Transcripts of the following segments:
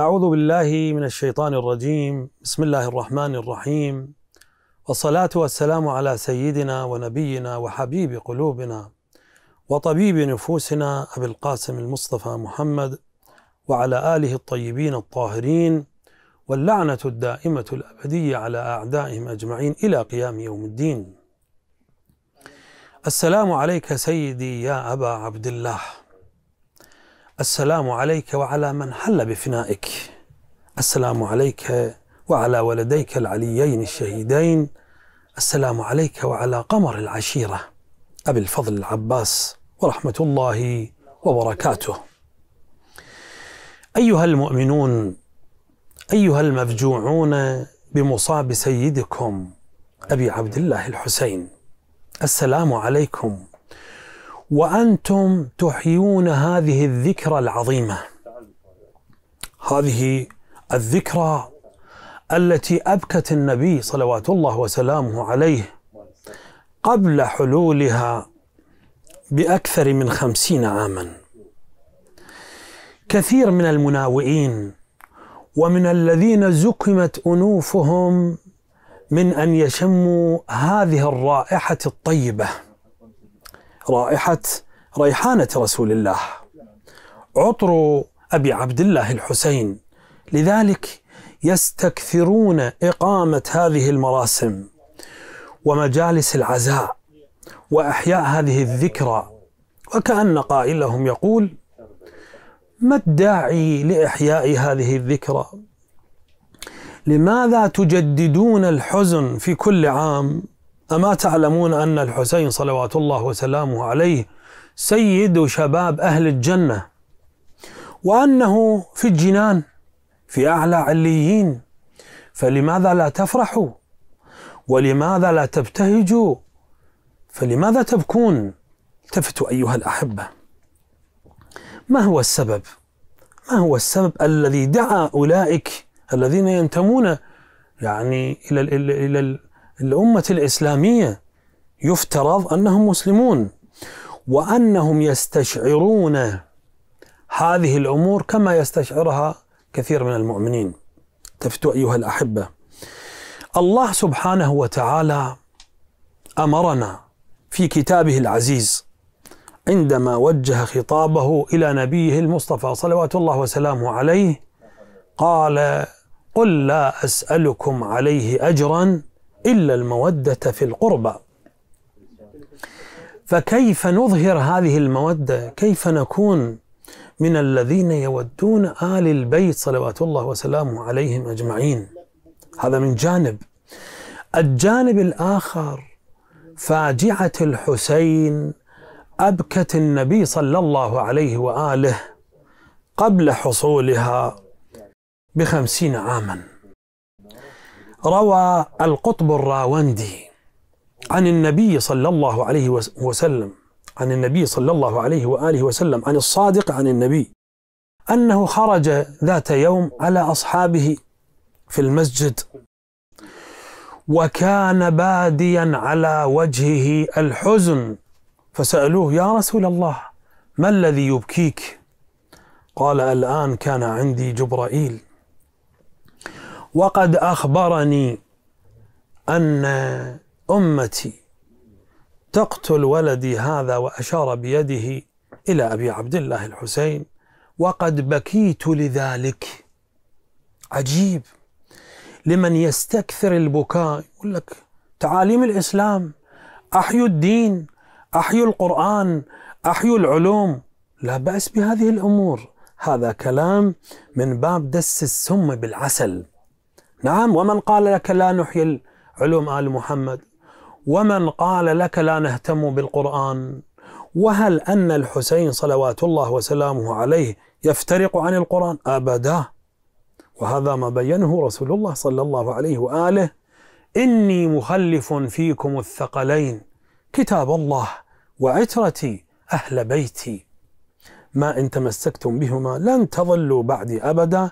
أعوذ بالله من الشيطان الرجيم بسم الله الرحمن الرحيم والصلاة والسلام على سيدنا ونبينا وحبيب قلوبنا وطبيب نفوسنا أبي القاسم المصطفى محمد وعلى آله الطيبين الطاهرين واللعنة الدائمة الأبدية على أعدائهم أجمعين إلى قيام يوم الدين السلام عليك سيدي يا أبا عبد الله السلام عليك وعلى من حل بفنائك السلام عليك وعلى ولديك العليين الشهيدين السلام عليك وعلى قمر العشيرة أبي الفضل العباس ورحمة الله وبركاته أيها المؤمنون أيها المفجوعون بمصاب سيدكم أبي عبد الله الحسين السلام عليكم وانتم تحيون هذه الذكرى العظيمه هذه الذكرى التي ابكت النبي صلوات الله وسلامه عليه قبل حلولها باكثر من خمسين عاما كثير من المناوئين ومن الذين زكمت انوفهم من ان يشموا هذه الرائحه الطيبه رائحة ريحانة رسول الله عطر أبي عبد الله الحسين لذلك يستكثرون إقامة هذه المراسم ومجالس العزاء وإحياء هذه الذكرى وكأن قائلهم يقول ما الداعي لإحياء هذه الذكرى لماذا تجددون الحزن في كل عام أما تعلمون أن الحسين صلوات الله وسلامه عليه سيد شباب أهل الجنة وأنه في الجنان في أعلى عليين فلماذا لا تفرحوا ولماذا لا تبتهجوا فلماذا تبكون التفتوا أيها الأحبة ما هو السبب ما هو السبب الذي دعا أولئك الذين ينتمون يعني إلى ال إلى الأمة الإسلامية يفترض أنهم مسلمون وأنهم يستشعرون هذه الأمور كما يستشعرها كثير من المؤمنين تفتوا أيها الأحبة الله سبحانه وتعالى أمرنا في كتابه العزيز عندما وجه خطابه إلى نبيه المصطفى صلوات الله وسلامه عليه قال قل لا أسألكم عليه أجرا إلا المودة في القربى فكيف نظهر هذه المودة كيف نكون من الذين يودون آل البيت صلوات الله وسلامه عليهم أجمعين هذا من جانب الجانب الآخر فاجعة الحسين أبكت النبي صلى الله عليه وآله قبل حصولها بخمسين عاما روى القطب الراوندي عن النبي صلى الله عليه وسلم عن النبي صلى الله عليه واله وسلم عن الصادق عن النبي انه خرج ذات يوم على اصحابه في المسجد وكان باديا على وجهه الحزن فسالوه يا رسول الله ما الذي يبكيك قال الان كان عندي جبرائيل وقد أخبرني أن أمتي تقتل ولدي هذا وأشار بيده إلى أبي عبد الله الحسين وقد بكيت لذلك عجيب لمن يستكثر البكاء يقول لك تعاليم الإسلام أحيوا الدين أحيوا القرآن أحيوا العلوم لا بأس بهذه الأمور هذا كلام من باب دس السم بالعسل نعم ومن قال لك لا نحيي علوم آل محمد ومن قال لك لا نهتم بالقرآن وهل أن الحسين صلوات الله وسلامه عليه يفترق عن القرآن أبدا وهذا ما بينه رسول الله صلى الله عليه وآله إني مخلف فيكم الثقلين كتاب الله وعترتي أهل بيتي ما إن تمسكتم بهما لن تضلوا بعدي أبدا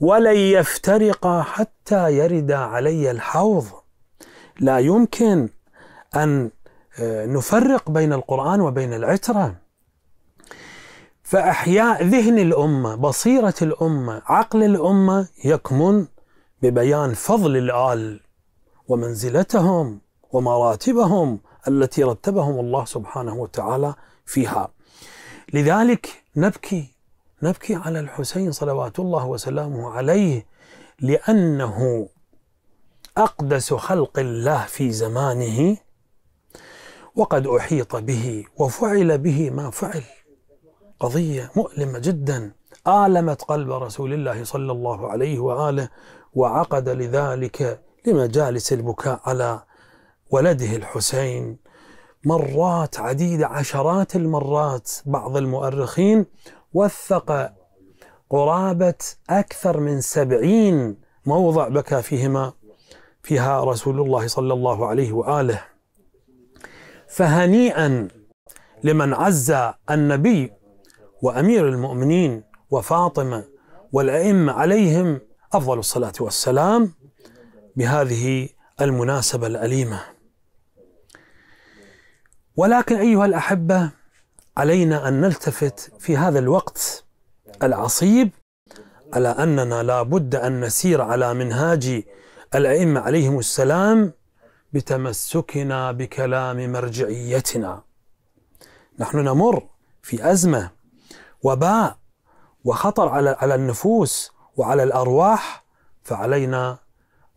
ولن يفترقا حتى يردا علي الحوض لا يمكن ان آه، نفرق بين القران وبين العتره فاحياء ذهن الامه بصيره الامه عقل الامه يكمن ببيان فضل الال ومنزلتهم ومراتبهم التي رتبهم الله سبحانه وتعالى فيها لذلك نبكي نبكي على الحسين صلوات الله وسلامه عليه لأنه أقدس خلق الله في زمانه وقد أحيط به وفعل به ما فعل قضية مؤلمة جدا آلمت قلب رسول الله صلى الله عليه وآله وعقد لذلك لمجالس البكاء على ولده الحسين مرات عديدة عشرات المرات بعض المؤرخين وثق قرابة أكثر من سبعين موضع بكى فيهما فيها رسول الله صلى الله عليه وآله فهنيئا لمن عز النبي وأمير المؤمنين وفاطمة والأئمة عليهم أفضل الصلاة والسلام بهذه المناسبة الأليمة ولكن أيها الأحبة علينا أن نلتفت في هذا الوقت العصيب على أننا لا بد أن نسير على منهاج الأئمة عليهم السلام بتمسكنا بكلام مرجعيتنا نحن نمر في أزمة وباء وخطر على على النفوس وعلى الأرواح فعلينا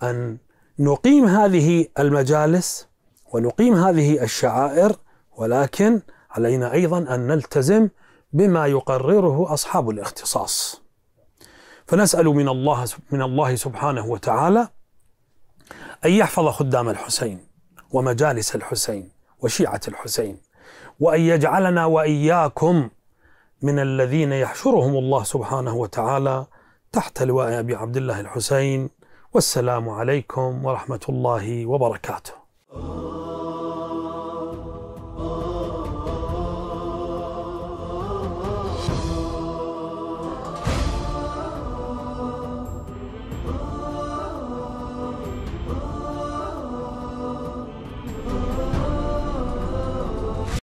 أن نقيم هذه المجالس ونقيم هذه الشعائر ولكن علينا أيضا أن نلتزم بما يقرره أصحاب الاختصاص فنسأل من الله من الله سبحانه وتعالى أن يحفظ خدام الحسين ومجالس الحسين وشيعة الحسين وأن يجعلنا وإياكم من الذين يحشرهم الله سبحانه وتعالى تحت لواء أبي عبد الله الحسين والسلام عليكم ورحمة الله وبركاته.